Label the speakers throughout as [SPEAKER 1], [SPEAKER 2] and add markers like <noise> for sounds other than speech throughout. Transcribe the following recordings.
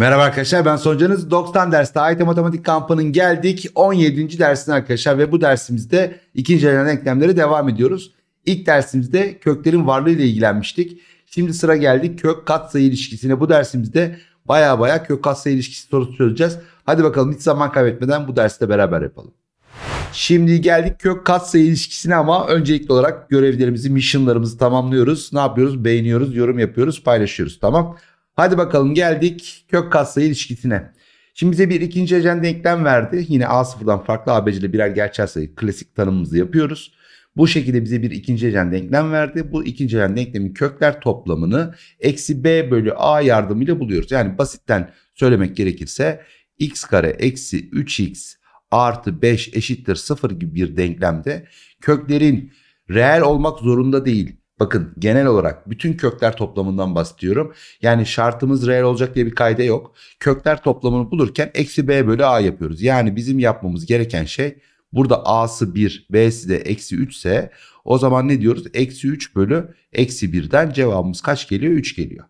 [SPEAKER 1] Merhaba arkadaşlar ben Soncanız. 90 derste AYT Matematik kampının geldik 17. dersine arkadaşlar ve bu dersimizde ikinci elenen denklemlere devam ediyoruz. İlk dersimizde köklerin varlığı ile ilgilenmiştik. Şimdi sıra geldi kök katsayı ilişkisine. Bu dersimizde baya baya kök katsayı ilişkisi sorusu çözeceğiz. Hadi bakalım hiç zaman kaybetmeden bu derste beraber yapalım. Şimdi geldik kök katsayı ilişkisine ama öncelikli olarak görevlerimizi, missionlarımızı tamamlıyoruz. Ne yapıyoruz? Beğeniyoruz, yorum yapıyoruz, paylaşıyoruz. Tamam. Hadi bakalım geldik kök kasla ilişkisine. Şimdi bize bir ikinci ejen denklem verdi. Yine A0'dan farklı ABC'li birer gerçel sayı klasik tanımımızı yapıyoruz. Bu şekilde bize bir ikinci ejen denklem verdi. Bu ikinci ejen denklemin kökler toplamını eksi b bölü a yardımıyla buluyoruz. Yani basitten söylemek gerekirse x kare eksi 3x artı 5 eşittir 0 gibi bir denklemde köklerin reel olmak zorunda değil Bakın genel olarak bütün kökler toplamından bahsediyorum. Yani şartımız reel olacak diye bir kayda yok. Kökler toplamını bulurken eksi b bölü a yapıyoruz. Yani bizim yapmamız gereken şey burada a'sı 1 b'si de eksi 3 ise o zaman ne diyoruz? Eksi 3 bölü eksi 1'den cevabımız kaç geliyor? 3 geliyor.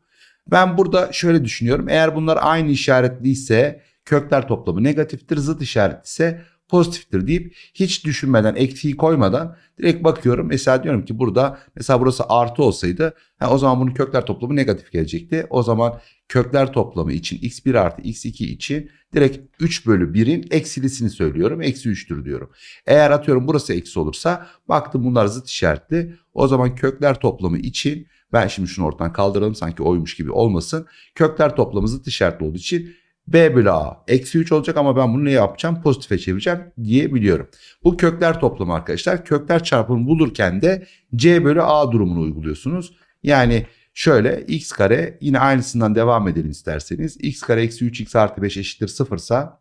[SPEAKER 1] Ben burada şöyle düşünüyorum. Eğer bunlar aynı işaretli ise kökler toplamı negatiftir. Zıt işaretli ise pozitiftir deyip hiç düşünmeden eksiği koymadan direkt bakıyorum. Mesela diyorum ki burada mesela burası artı olsaydı ha, o zaman bunun kökler toplamı negatif gelecekti. O zaman kökler toplamı için x1 artı x2 için direkt 3 bölü 1'in eksilisini söylüyorum. Eksi 3'tür diyorum. Eğer atıyorum burası eksi olursa baktım bunlar zıt işaretli. O zaman kökler toplamı için ben şimdi şunu ortadan kaldıralım sanki oymuş gibi olmasın. Kökler toplamı zıt işaretli olduğu için B bölü A eksi 3 olacak ama ben bunu ne yapacağım? Pozitife çevireceğim diyebiliyorum. Bu kökler toplamı arkadaşlar. Kökler çarpımı bulurken de C bölü A durumunu uyguluyorsunuz. Yani şöyle x kare yine aynısından devam edelim isterseniz. x kare eksi 3x artı 5 eşittir 0 sa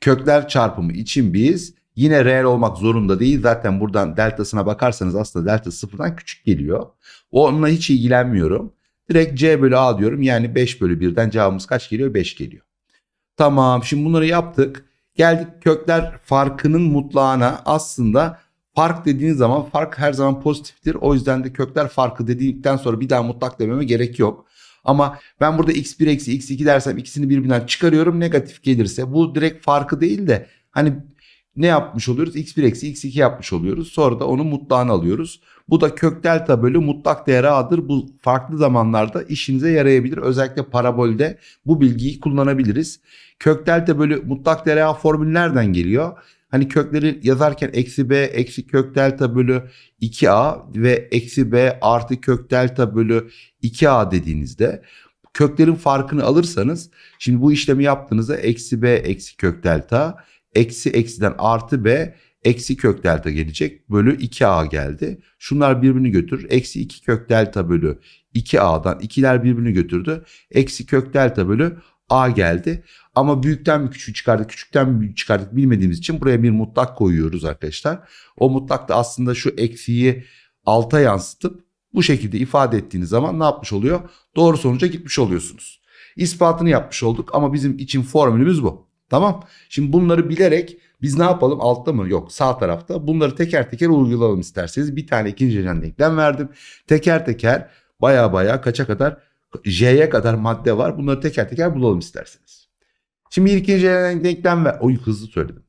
[SPEAKER 1] kökler çarpımı için biz yine reel olmak zorunda değil. Zaten buradan deltasına bakarsanız aslında delta sıfırdan küçük geliyor. Onunla hiç ilgilenmiyorum. Direkt C bölü A diyorum. Yani 5 bölü 1'den cevabımız kaç geliyor? 5 geliyor. Tamam şimdi bunları yaptık. Geldik kökler farkının mutlağına. Aslında fark dediğiniz zaman fark her zaman pozitiftir. O yüzden de kökler farkı dedikten sonra bir daha mutlak dememe gerek yok. Ama ben burada x1 eksi x2 dersem ikisini birbirinden çıkarıyorum negatif gelirse bu direkt farkı değil de hani ne yapmış oluyoruz? x1 eksi x2 yapmış oluyoruz. Sonra da onu mutlağını alıyoruz. Bu da kök delta bölü mutlak değer a'dır. Bu farklı zamanlarda işinize yarayabilir. Özellikle parabolde bu bilgiyi kullanabiliriz. Kök delta bölü mutlak değer a formülü nereden geliyor? Hani kökleri yazarken eksi b eksi kök delta bölü 2a ve eksi b artı kök delta bölü 2a dediğinizde köklerin farkını alırsanız şimdi bu işlemi yaptığınızda eksi b eksi kök delta Eksi eksiden artı b eksi kök delta gelecek. Bölü 2a geldi. Şunlar birbirini götürür. Eksi 2 kök delta bölü 2a'dan ikiler birbirini götürdü. Eksi kök delta bölü a geldi. Ama büyükten mi küçük çıkardık, küçükten mi çıkardık bilmediğimiz için buraya bir mutlak koyuyoruz arkadaşlar. O mutlak da aslında şu eksiyi alta yansıtıp bu şekilde ifade ettiğiniz zaman ne yapmış oluyor? Doğru sonuca gitmiş oluyorsunuz. İspatını yapmış olduk ama bizim için formülümüz bu. Tamam. Şimdi bunları bilerek biz ne yapalım? Altta mı? Yok. Sağ tarafta. Bunları teker teker uygulayalım isterseniz. Bir tane ikinci dereceden denklem verdim. Teker teker baya baya kaça kadar? J'ye kadar madde var. Bunları teker teker bulalım isterseniz. Şimdi bir ikinci dereceden denklem ver. Oy hızlı söyledim.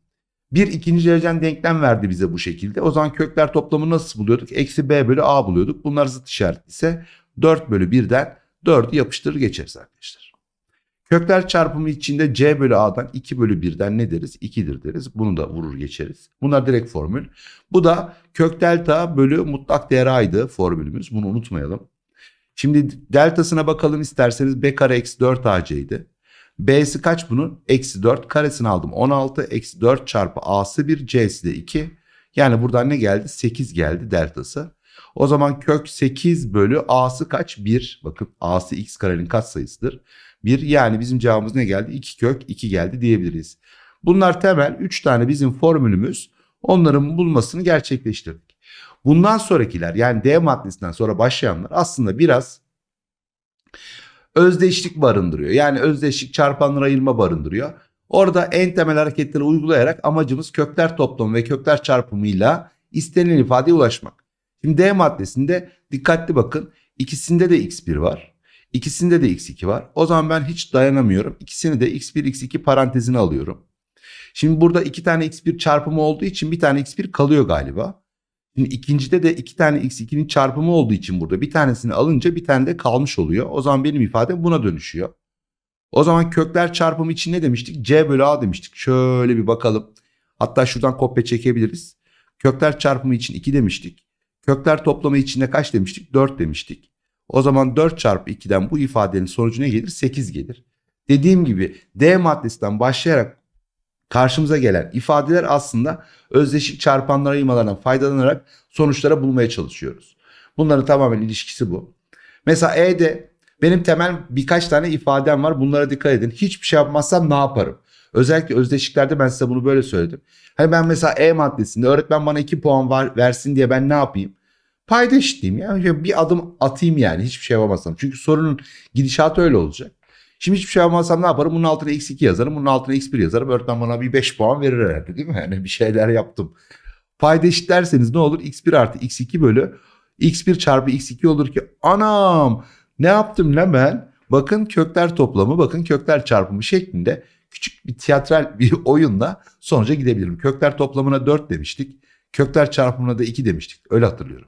[SPEAKER 1] Bir ikinci dereceden denklem verdi bize bu şekilde. O zaman kökler toplamı nasıl buluyorduk? Eksi B bölü A buluyorduk. Bunlar zıt işaret ise 4 bölü 1'den 4'ü yapıştırır geçeriz arkadaşlar. Kökler çarpımı içinde C bölü A'dan 2 bölü 1'den ne deriz? 2'dir deriz. Bunu da vurur geçeriz. Bunlar direkt formül. Bu da kök delta bölü mutlak değer A'ydı formülümüz. Bunu unutmayalım. Şimdi deltasına bakalım isterseniz B kare eksi 4 AC'ydi. B'si kaç bunun? Eksi 4 karesini aldım. 16 eksi 4 çarpı A'sı 1 C'si de 2. Yani buradan ne geldi? 8 geldi deltası. O zaman kök 8 bölü A'sı kaç? 1. Bakın A'sı x karenin sayısıdır? 1 yani bizim cevabımız ne geldi? 2 kök 2 geldi diyebiliriz. Bunlar temel 3 tane bizim formülümüz onların bulmasını gerçekleştirdik. Bundan sonrakiler yani D maddesinden sonra başlayanlar aslında biraz özdeşlik barındırıyor. Yani özdeşlik çarpanlara ayırma barındırıyor. Orada en temel hareketleri uygulayarak amacımız kökler toplamı ve kökler çarpımıyla istenilen ifadeye ulaşmak. Şimdi D maddesinde dikkatli bakın ikisinde de x1 var. İkisinde de x2 var. O zaman ben hiç dayanamıyorum. İkisini de x1 x2 parantezine alıyorum. Şimdi burada iki tane x1 çarpımı olduğu için bir tane x1 kalıyor galiba. Şimdi ikincide de iki tane x2'nin çarpımı olduğu için burada bir tanesini alınca bir tane de kalmış oluyor. O zaman benim ifadem buna dönüşüyor. O zaman kökler çarpımı için ne demiştik? c bölü a demiştik. Şöyle bir bakalım. Hatta şuradan kopya çekebiliriz. Kökler çarpımı için 2 demiştik. Kökler toplamı içinde kaç demiştik? 4 demiştik. O zaman 4 çarpı 2'den bu ifadenin sonucu ne gelir? 8 gelir. Dediğim gibi D maddesinden başlayarak karşımıza gelen ifadeler aslında özdeşik çarpanlar ayırmalarından faydalanarak sonuçlara bulmaya çalışıyoruz. Bunların tamamen ilişkisi bu. Mesela E'de benim temel birkaç tane ifadem var. Bunlara dikkat edin. Hiçbir şey yapmazsam ne yaparım? Özellikle özdeşiklerde ben size bunu böyle söyledim. Hani ben mesela E maddesinde öğretmen bana 2 puan var, versin diye ben ne yapayım? diyeyim ya. Bir adım atayım yani hiçbir şey yapamazsam. Çünkü sorunun gidişatı öyle olacak. Şimdi hiçbir şey yapamazsam ne yaparım? Bunun altına x2 yazarım, bunun altına x1 yazarım. Öğretmen bana bir 5 puan verir herhalde değil mi? Yani bir şeyler yaptım. Payda eşit derseniz ne olur? x1 artı x2 bölü x1 çarpı x2 olur ki anam ne yaptım lan ben? Bakın kökler toplamı, bakın kökler çarpımı şeklinde küçük bir tiyatral bir <laughs> oyunla sonuca gidebilirim. Kökler toplamına 4 demiştik. Kökler çarpımına da 2 demiştik. Öyle hatırlıyorum.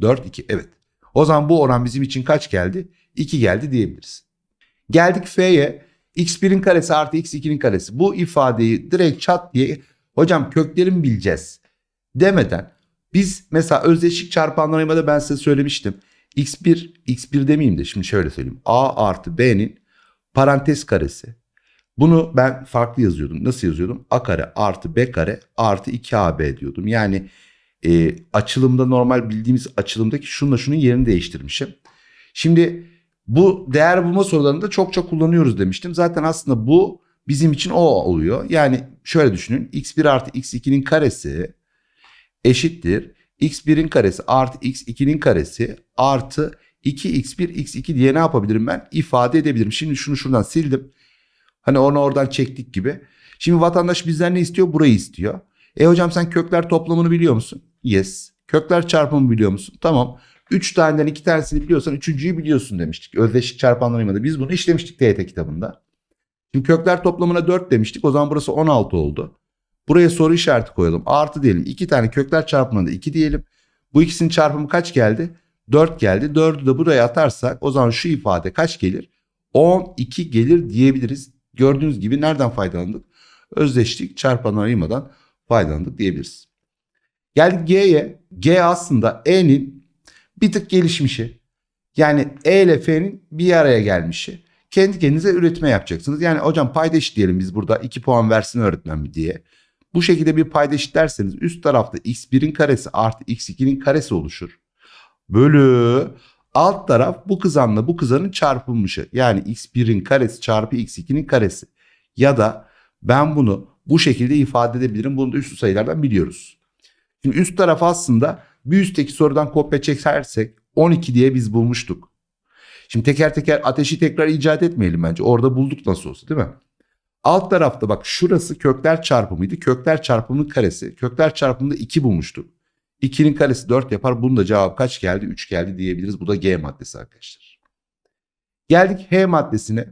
[SPEAKER 1] 4, 2 evet. O zaman bu oran bizim için kaç geldi? 2 geldi diyebiliriz. Geldik F'ye. X1'in karesi artı X2'nin karesi. Bu ifadeyi direkt çat diye hocam köklerin bileceğiz demeden biz mesela özdeşik çarpanlamayla ben size söylemiştim. X1, X1 demeyeyim de şimdi şöyle söyleyeyim. A artı B'nin parantez karesi. Bunu ben farklı yazıyordum. Nasıl yazıyordum? A kare artı B kare artı 2AB diyordum. Yani e, açılımda normal bildiğimiz açılımdaki şunla şunun yerini değiştirmişim. Şimdi bu değer bulma sorularında çok çok kullanıyoruz demiştim. Zaten aslında bu bizim için o oluyor. Yani şöyle düşünün x1 artı x2'nin karesi eşittir. x1'in karesi artı x2'nin karesi artı 2x1 x2 diye ne yapabilirim ben? İfade edebilirim. Şimdi şunu şuradan sildim. Hani onu oradan çektik gibi. Şimdi vatandaş bizden ne istiyor? Burayı istiyor. E hocam sen kökler toplamını biliyor musun? Yes. Kökler çarpımı biliyor musun? Tamam. 3 taneden 2 tanesini biliyorsan 3.yü biliyorsun demiştik. Özdeşik çarpanlarıymadı. Biz bunu işlemiştik TYT kitabında. Şimdi kökler toplamına 4 demiştik. O zaman burası 16 oldu. Buraya soru işareti koyalım. Artı diyelim. 2 tane kökler çarpımında 2 diyelim. Bu ikisinin çarpımı kaç geldi? 4 geldi. 4'ü de buraya atarsak o zaman şu ifade kaç gelir? 12 gelir diyebiliriz. Gördüğünüz gibi nereden faydalandık? Özdeşlik çarpanlarıymadan faydalandık diyebiliriz. Geldik G'ye. G aslında E'nin bir tık gelişmişi. Yani E ile F'nin bir araya gelmişi. Kendi kendinize üretme yapacaksınız. Yani hocam paydaş diyelim biz burada 2 puan versin öğretmen diye. Bu şekilde bir paydaş derseniz, üst tarafta x1'in karesi artı x2'nin karesi oluşur. Bölü alt taraf bu kızanla bu kızanın çarpılmışı. Yani x1'in karesi çarpı x2'nin karesi. Ya da ben bunu bu şekilde ifade edebilirim. Bunu da üstü sayılardan biliyoruz. Şimdi üst taraf aslında bir üstteki sorudan kopya çekersek 12 diye biz bulmuştuk. Şimdi teker teker ateşi tekrar icat etmeyelim bence. Orada bulduk nasıl olsa değil mi? Alt tarafta bak şurası kökler çarpımıydı. Kökler çarpımının karesi. Kökler çarpımında 2 bulmuştuk. 2'nin karesi 4 yapar. Bunun da cevabı kaç geldi? 3 geldi diyebiliriz. Bu da G maddesi arkadaşlar. Geldik H maddesine.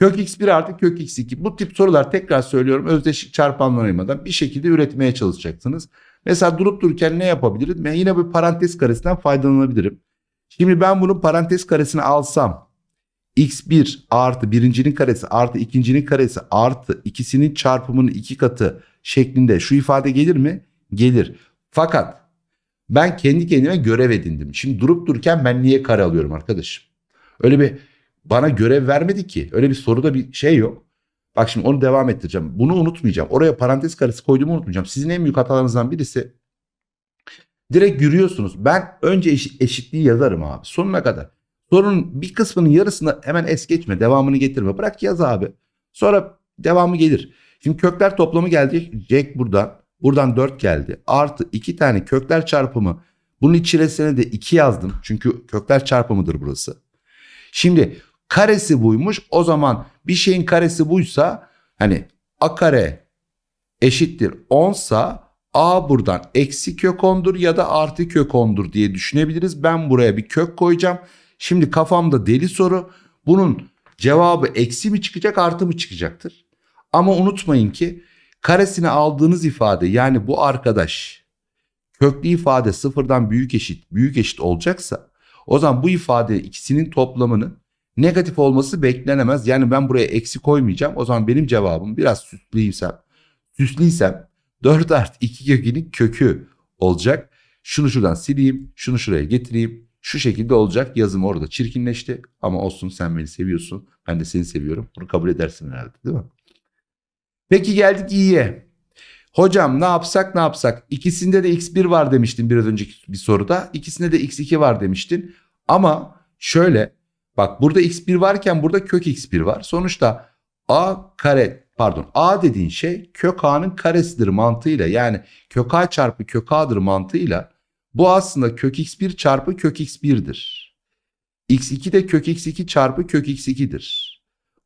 [SPEAKER 1] Kök x1 artı kök x2. Bu tip sorular tekrar söylüyorum özdeşik çarpanlanmadan bir şekilde üretmeye çalışacaksınız. Mesela durup dururken ne yapabilirim? Ben yine bir parantez karesinden faydalanabilirim. Şimdi ben bunun parantez karesini alsam x1 artı birincinin karesi artı ikincinin karesi artı ikisinin çarpımının iki katı şeklinde şu ifade gelir mi? Gelir. Fakat ben kendi kendime görev edindim. Şimdi durup dururken ben niye kare alıyorum arkadaşım? Öyle bir bana görev vermedi ki. Öyle bir soruda bir şey yok. Bak şimdi onu devam ettireceğim. Bunu unutmayacağım. Oraya parantez karısı koyduğumu unutmayacağım. Sizin en büyük hatalarınızdan birisi direkt yürüyorsunuz. Ben önce eşitliği yazarım abi sonuna kadar. Sorunun bir kısmının yarısını hemen es geçme. Devamını getirme. Bırak yaz abi. Sonra devamı gelir. Şimdi kökler toplamı geldi. Jack buradan. Buradan 4 geldi. Artı 2 tane kökler çarpımı. Bunun içerisine de 2 yazdım. Çünkü kökler çarpımıdır burası. Şimdi karesi buymuş. O zaman bir şeyin karesi buysa hani a kare eşittir 10 sa a buradan eksi kök 10'dur ya da artı kök 10'dur diye düşünebiliriz. Ben buraya bir kök koyacağım. Şimdi kafamda deli soru. Bunun cevabı eksi mi çıkacak artı mı çıkacaktır? Ama unutmayın ki karesini aldığınız ifade yani bu arkadaş köklü ifade sıfırdan büyük eşit büyük eşit olacaksa o zaman bu ifade ikisinin toplamının negatif olması beklenemez. Yani ben buraya eksi koymayacağım. O zaman benim cevabım biraz süslüysem, süsliysem 4 art, 2 kökünün kökü olacak. Şunu şuradan sileyim, şunu şuraya getireyim. Şu şekilde olacak. Yazım orada çirkinleşti. Ama olsun sen beni seviyorsun. Ben de seni seviyorum. Bunu kabul edersin herhalde değil mi? Peki geldik iyiye. Hocam ne yapsak ne yapsak? İkisinde de x1 var demiştin biraz önceki bir soruda. İkisinde de x2 var demiştin. Ama şöyle Bak burada x1 varken burada kök x1 var. Sonuçta a kare pardon a dediğin şey kök a'nın karesidir mantığıyla yani kök a çarpı kök a'dır mantığıyla bu aslında kök x1 çarpı kök x1'dir. x2 de kök x2 çarpı kök x2'dir.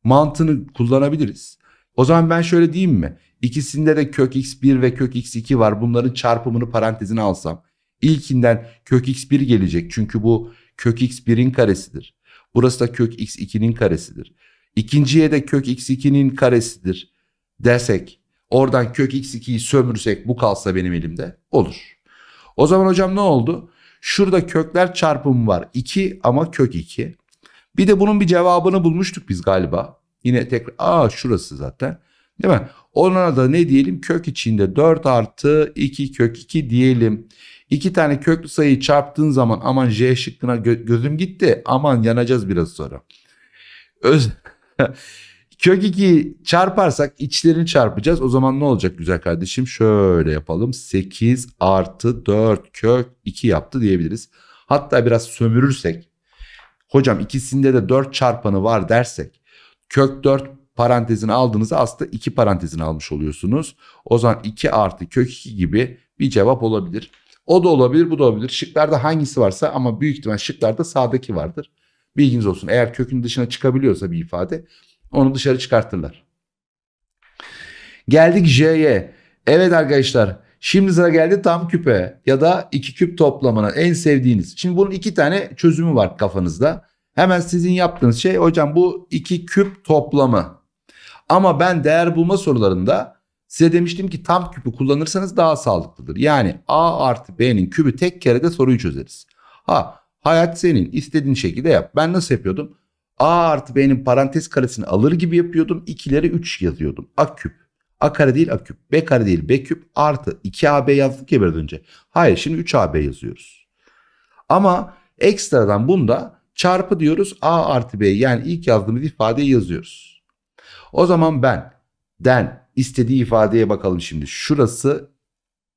[SPEAKER 1] Mantığını kullanabiliriz. O zaman ben şöyle diyeyim mi? İkisinde de kök x1 ve kök x2 var. Bunların çarpımını parantezine alsam. İlkinden kök x1 gelecek. Çünkü bu kök x1'in karesidir. Burası da kök x2'nin karesidir. İkinciye de kök x2'nin karesidir desek oradan kök x2'yi sömürsek bu kalsa benim elimde olur. O zaman hocam ne oldu? Şurada kökler çarpımı var 2 ama kök 2. Bir de bunun bir cevabını bulmuştuk biz galiba. Yine tekrar aa şurası zaten değil mi? Ona da ne diyelim kök içinde 4 artı 2 kök 2 diyelim. İki tane köklü sayıyı çarptığın zaman aman J şıkkına gö- gözüm gitti. Aman yanacağız biraz sonra. Öz <laughs> Kök 2'yi çarparsak içlerini çarpacağız. O zaman ne olacak güzel kardeşim? Şöyle yapalım. 8 artı 4 kök 2 yaptı diyebiliriz. Hatta biraz sömürürsek. Hocam ikisinde de 4 çarpanı var dersek. Kök 4 parantezini aldığınızda aslında 2 parantezini almış oluyorsunuz. O zaman 2 artı kök 2 gibi bir cevap olabilir. O da olabilir, bu da olabilir. Şıklarda hangisi varsa ama büyük ihtimal şıklarda sağdaki vardır. Bilginiz olsun. Eğer kökün dışına çıkabiliyorsa bir ifade onu dışarı çıkartırlar. Geldik J'ye. Evet arkadaşlar şimdi sıra geldi tam küpe ya da iki küp toplamına en sevdiğiniz. Şimdi bunun iki tane çözümü var kafanızda. Hemen sizin yaptığınız şey hocam bu iki küp toplamı. Ama ben değer bulma sorularında Size demiştim ki tam küpü kullanırsanız daha sağlıklıdır. Yani A artı B'nin kübü tek kerede soruyu çözeriz. Ha hayat senin istediğin şekilde yap. Ben nasıl yapıyordum? A artı B'nin parantez karesini alır gibi yapıyordum. İkileri 3 yazıyordum. A küp. A kare değil A küp. B kare değil B küp. Artı 2AB yazdık ya biraz önce. Hayır şimdi 3AB yazıyoruz. Ama ekstradan bunda çarpı diyoruz A artı B yani ilk yazdığımız ifadeyi yazıyoruz. O zaman ben den istediği ifadeye bakalım şimdi. Şurası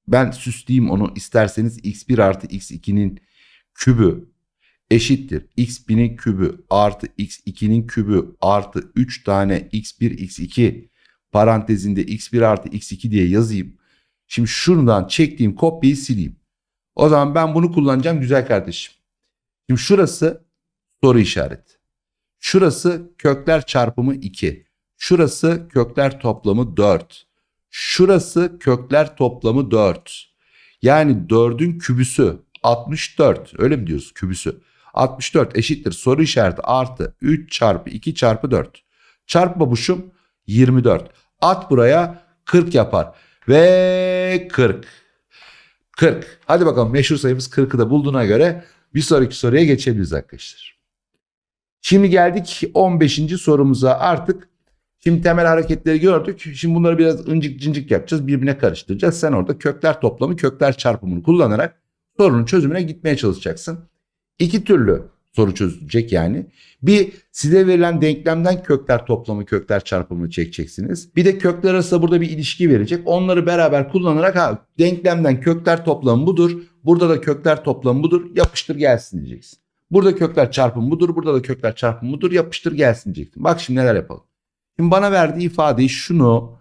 [SPEAKER 1] ben süsleyeyim onu isterseniz x1 artı x2'nin kübü eşittir. x1'in kübü artı x2'nin kübü artı 3 tane x1 x2 parantezinde x1 artı x2 diye yazayım. Şimdi şuradan çektiğim kopyayı sileyim. O zaman ben bunu kullanacağım güzel kardeşim. Şimdi şurası soru işareti. Şurası kökler çarpımı 2. Şurası kökler toplamı 4. Şurası kökler toplamı 4. Yani 4'ün kübüsü 64. Öyle mi diyoruz kübüsü? 64 eşittir soru işareti artı 3 çarpı 2 çarpı 4. Çarpma buşum 24. At buraya 40 yapar. Ve 40. 40. Hadi bakalım meşhur sayımız 40'ı da bulduğuna göre bir sonraki soruya geçebiliriz arkadaşlar. Şimdi geldik 15. sorumuza artık Şimdi temel hareketleri gördük. Şimdi bunları biraz incik cincik yapacağız. Birbirine karıştıracağız. Sen orada kökler toplamı, kökler çarpımını kullanarak sorunun çözümüne gitmeye çalışacaksın. İki türlü soru çözülecek yani. Bir size verilen denklemden kökler toplamı, kökler çarpımını çekeceksiniz. Bir de kökler arasında burada bir ilişki verecek. Onları beraber kullanarak ha denklemden kökler toplamı budur. Burada da kökler toplamı budur. Yapıştır gelsin diyeceksin. Burada kökler çarpımı budur. Burada da kökler çarpımı budur. Yapıştır gelsin diyeceksin. Bak şimdi neler yapalım. Şimdi bana verdiği ifadeyi şunu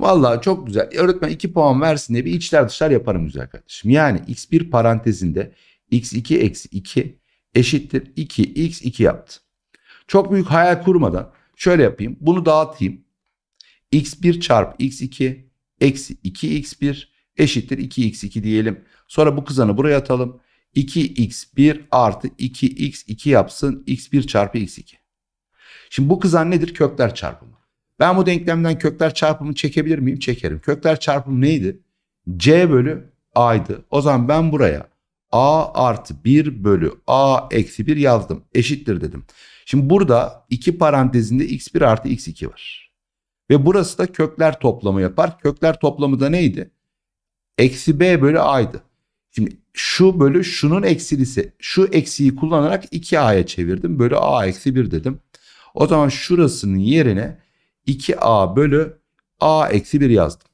[SPEAKER 1] valla çok güzel öğretmen 2 puan versin diye bir içler dışlar yaparım güzel kardeşim. Yani x1 parantezinde x2 eksi 2 eşittir 2 x2 yaptı. Çok büyük hayal kurmadan şöyle yapayım bunu dağıtayım. x1 çarpı x2 eksi 2x1 eşittir 2x2 diyelim. Sonra bu kızanı buraya atalım. 2x1 artı 2x2 yapsın x1 çarpı x2. Şimdi bu kızar nedir? Kökler çarpımı. Ben bu denklemden kökler çarpımı çekebilir miyim? Çekerim. Kökler çarpımı neydi? C bölü A'ydı. O zaman ben buraya A artı 1 bölü A eksi 1 yazdım. Eşittir dedim. Şimdi burada iki parantezinde x1 artı x2 var. Ve burası da kökler toplamı yapar. Kökler toplamı da neydi? Eksi b bölü a'ydı. Şimdi şu bölü şunun eksilisi. Şu eksiyi kullanarak 2a'ya çevirdim. Bölü a eksi 1 dedim. O zaman şurasının yerine 2a bölü a eksi 1 yazdım.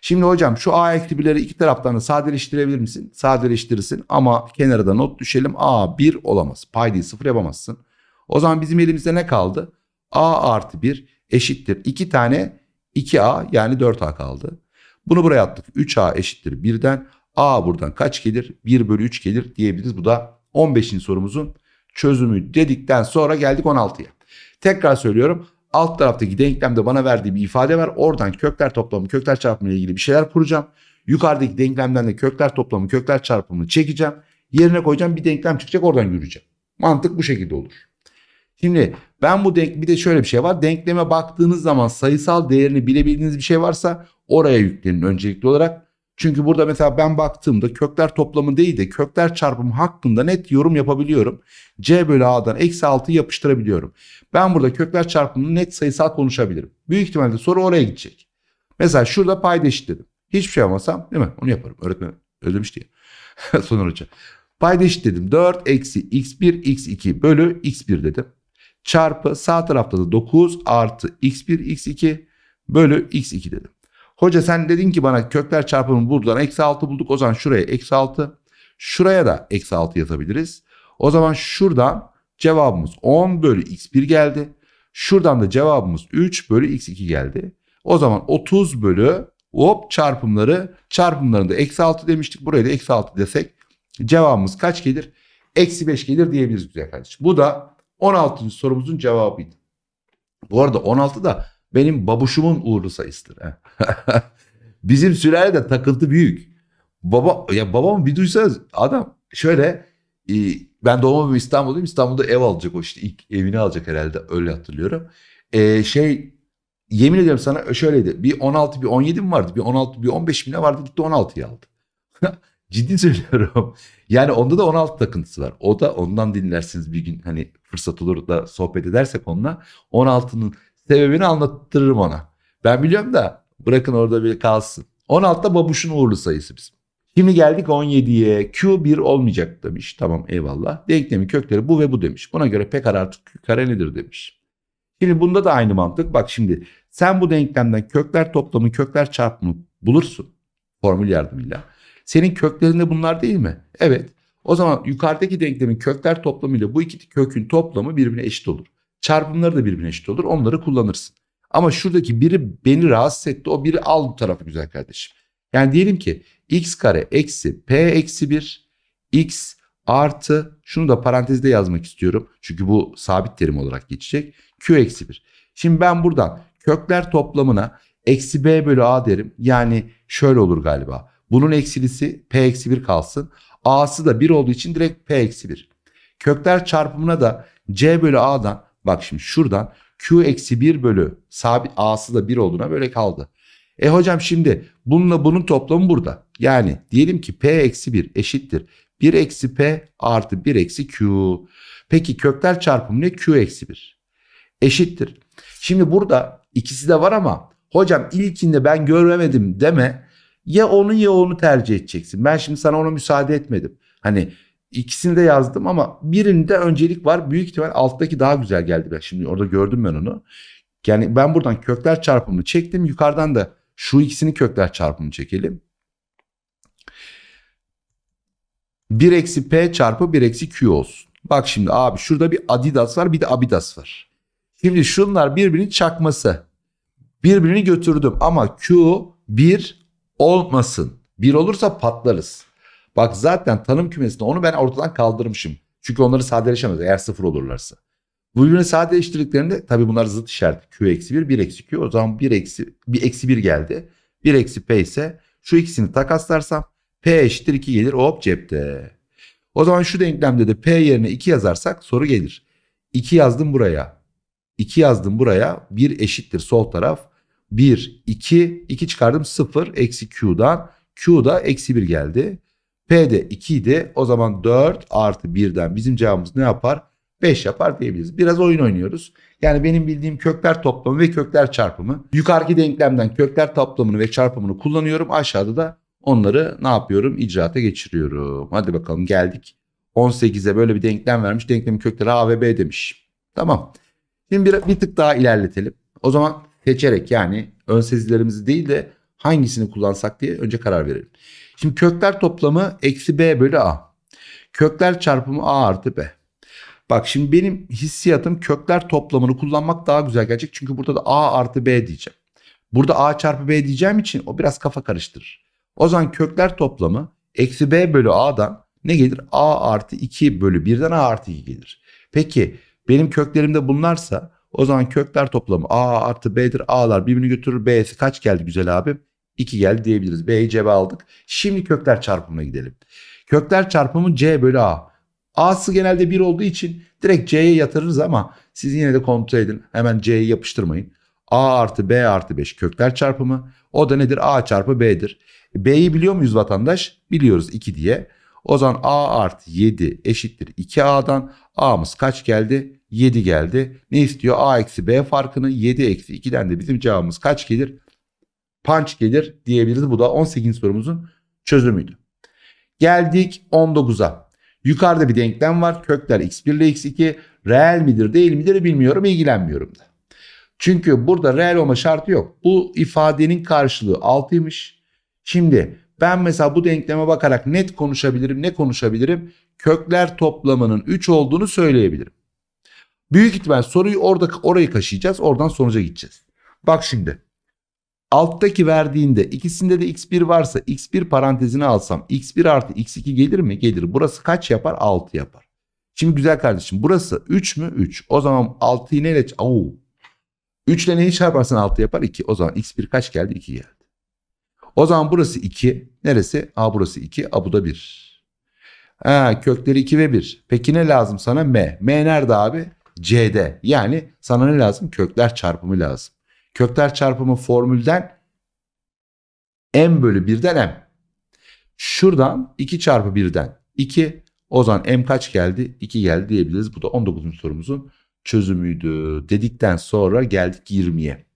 [SPEAKER 1] Şimdi hocam şu a eksi 1'leri iki taraftan da sadeleştirebilir misin? Sadeleştirirsin ama kenara da not düşelim. a 1 olamaz. Paydayı 0 yapamazsın. O zaman bizim elimizde ne kaldı? a artı 1 eşittir. 2 tane 2a yani 4a kaldı. Bunu buraya attık. 3a eşittir 1'den. a buradan kaç gelir? 1 bölü 3 gelir diyebiliriz. Bu da 15. sorumuzun çözümü dedikten sonra geldik 16'ya. Tekrar söylüyorum alt taraftaki denklemde bana verdiği bir ifade var. Oradan kökler toplamı, kökler çarpımı ile ilgili bir şeyler kuracağım. Yukarıdaki denklemden de kökler toplamı, kökler çarpımını çekeceğim. Yerine koyacağım bir denklem çıkacak oradan yürüyeceğim. Mantık bu şekilde olur. Şimdi ben bu denk bir de şöyle bir şey var. Denkleme baktığınız zaman sayısal değerini bilebildiğiniz bir şey varsa oraya yüklenin öncelikli olarak. Çünkü burada mesela ben baktığımda kökler toplamı değil de kökler çarpımı hakkında net yorum yapabiliyorum. C bölü A'dan eksi 6'yı yapıştırabiliyorum. Ben burada kökler çarpımını net sayısal konuşabilirim. Büyük ihtimalle soru oraya gidecek. Mesela şurada pay eşitledim. Hiçbir şey yapmasam değil mi? Onu yaparım. Öğretmen özlemiş diye. <laughs> Soner Hoca. Pay eşitledim. 4 eksi x1 x2 bölü x1 dedim. Çarpı sağ tarafta da 9 artı x1 x2 bölü x2 dedim. Hoca sen dedin ki bana kökler çarpımı buradan Eksi 6 bulduk. O zaman şuraya eksi 6. Şuraya da eksi 6 yazabiliriz. O zaman şuradan cevabımız 10 bölü x1 geldi. Şuradan da cevabımız 3 bölü x2 geldi. O zaman 30 bölü hop çarpımları çarpımlarında eksi 6 demiştik. Buraya da eksi 6 desek cevabımız kaç gelir? Eksi 5 gelir diyebiliriz güzel kardeşim. Bu da 16. sorumuzun cevabıydı. Bu arada 16 da benim babuşumun uğurlu sayısıdır. <laughs> Bizim de takıntı büyük. Baba ya babam bir duysanız adam şöyle e, ben doğma İstanbul'dayım. İstanbul'da ev alacak o işte ilk evini alacak herhalde öyle hatırlıyorum. E, şey yemin ediyorum sana şöyleydi. Bir 16 bir 17 mi vardı? Bir 16 bir 15 bine vardı gitti 16'yı aldı. <laughs> Ciddi söylüyorum. Yani onda da 16 takıntısı var. O da ondan dinlersiniz bir gün hani fırsat olur da sohbet edersek onunla. 16'nın Sebebini anlattırırım ona. Ben biliyorum da bırakın orada bir kalsın. 16'da babuşun uğurlu sayısı bizim. Şimdi geldik 17'ye. Q1 olmayacak demiş. Tamam eyvallah. Denklemin kökleri bu ve bu demiş. Buna göre P kare artı Q kare nedir demiş. Şimdi bunda da aynı mantık. Bak şimdi sen bu denklemden kökler toplamı kökler çarpımı bulursun. Formül yardımıyla. Senin köklerinde bunlar değil mi? Evet. O zaman yukarıdaki denklemin kökler toplamı ile bu iki kökün toplamı birbirine eşit olur. Çarpımları da birbirine eşit olur. Onları kullanırsın. Ama şuradaki biri beni rahatsız etti. O biri al bu tarafı güzel kardeşim. Yani diyelim ki x kare eksi p eksi 1 x artı şunu da parantezde yazmak istiyorum. Çünkü bu sabit terim olarak geçecek. q eksi 1. Şimdi ben buradan kökler toplamına eksi b bölü a derim. Yani şöyle olur galiba. Bunun eksilisi p eksi 1 kalsın. a'sı da 1 olduğu için direkt p eksi 1. Kökler çarpımına da c bölü a'dan Bak şimdi şuradan Q eksi 1 bölü sabit A'sı da 1 olduğuna böyle kaldı. E hocam şimdi bununla bunun toplamı burada. Yani diyelim ki P eksi 1 eşittir. 1 eksi P artı 1 eksi Q. Peki kökler çarpımı ne? Q eksi 1 eşittir. Şimdi burada ikisi de var ama hocam ilkinde ben görmedim deme. Ya onu ya onu tercih edeceksin. Ben şimdi sana ona müsaade etmedim. Hani İkisini de yazdım ama birinde öncelik var. Büyük ihtimal alttaki daha güzel geldi. Ben şimdi orada gördüm ben onu. Yani ben buradan kökler çarpımını çektim. Yukarıdan da şu ikisini kökler çarpımını çekelim. 1 eksi P çarpı 1 eksi Q olsun. Bak şimdi abi şurada bir Adidas var bir de Abidas var. Şimdi şunlar birbirinin çakması. Birbirini götürdüm ama Q 1 olmasın. 1 olursa patlarız. Bak zaten tanım kümesinde onu ben ortadan kaldırmışım. Çünkü onları sadeleşemez eğer sıfır olurlarsa. Bu ürünü sadeleştirdiklerinde tabi bunlar zıt işareti. Q eksi 1, 1 eksi Q. O zaman 1 eksi, 1 eksi 1 geldi. 1 eksi P ise şu ikisini takaslarsam P eşittir 2 gelir hop cepte. O zaman şu denklemde de P yerine 2 yazarsak soru gelir. 2 yazdım buraya. 2 yazdım buraya. 1 eşittir sol taraf. 1, 2, 2 çıkardım 0 eksi Q'dan. Q'da eksi 1 geldi. P de 2 idi. O zaman 4 artı 1'den bizim cevabımız ne yapar? 5 yapar diyebiliriz. Biraz oyun oynuyoruz. Yani benim bildiğim kökler toplamı ve kökler çarpımı. Yukarıki denklemden kökler toplamını ve çarpımını kullanıyorum. Aşağıda da onları ne yapıyorum? İcraata geçiriyorum. Hadi bakalım geldik. 18'e böyle bir denklem vermiş. Denklemin kökleri A ve B demiş. Tamam. Şimdi bir, bir tık daha ilerletelim. O zaman seçerek yani ön sezilerimizi değil de hangisini kullansak diye önce karar verelim. Şimdi kökler toplamı eksi b bölü a. Kökler çarpımı a artı b. Bak şimdi benim hissiyatım kökler toplamını kullanmak daha güzel gelecek. Çünkü burada da a artı b diyeceğim. Burada a çarpı b diyeceğim için o biraz kafa karıştırır. O zaman kökler toplamı eksi b bölü a'dan ne gelir? a artı 2 bölü 1'den a artı 2 gelir. Peki benim köklerimde bunlarsa o zaman kökler toplamı a artı b'dir. a'lar birbirini götürür. b'si kaç geldi güzel abim? 2 geldi diyebiliriz. B'yi cebe aldık. Şimdi kökler çarpımına gidelim. Kökler çarpımı C bölü A. A'sı genelde 1 olduğu için direkt C'ye yatırırız ama siz yine de kontrol edin. Hemen C'ye yapıştırmayın. A artı B artı 5 kökler çarpımı. O da nedir? A çarpı B'dir. B'yi biliyor muyuz vatandaş? Biliyoruz 2 diye. O zaman A artı 7 eşittir 2A'dan. A'mız kaç geldi? 7 geldi. Ne istiyor? A eksi B farkını 7 eksi 2'den de bizim cevabımız kaç gelir? punch gelir diyebiliriz. Bu da 18. sorumuzun çözümüydü. Geldik 19'a. Yukarıda bir denklem var. Kökler x1 ile x2 reel midir değil midir bilmiyorum ilgilenmiyorum da. Çünkü burada reel olma şartı yok. Bu ifadenin karşılığı 6'ymış. Şimdi ben mesela bu denkleme bakarak net konuşabilirim. Ne konuşabilirim? Kökler toplamının 3 olduğunu söyleyebilirim. Büyük ihtimal soruyu orada orayı kaşıyacağız. Oradan sonuca gideceğiz. Bak şimdi. Alttaki verdiğinde ikisinde de x1 varsa x1 parantezini alsam x1 artı x2 gelir mi? Gelir. Burası kaç yapar? 6 yapar. Şimdi güzel kardeşim burası 3 mü? 3. O zaman 6'yı neyle? Oo. 3 ile neyi çarparsan 6 yapar? 2. O zaman x1 kaç geldi? 2 geldi. O zaman burası 2. Neresi? A burası 2. A bu da 1. Ha, kökleri 2 ve 1. Peki ne lazım sana? M. M nerede abi? C'de. Yani sana ne lazım? Kökler çarpımı lazım. Kökler çarpımı formülden m bölü 1'den m. Şuradan 2 çarpı 1'den 2. O zaman m kaç geldi? 2 geldi diyebiliriz. Bu da 19. sorumuzun çözümüydü. Dedikten sonra geldik 20'ye.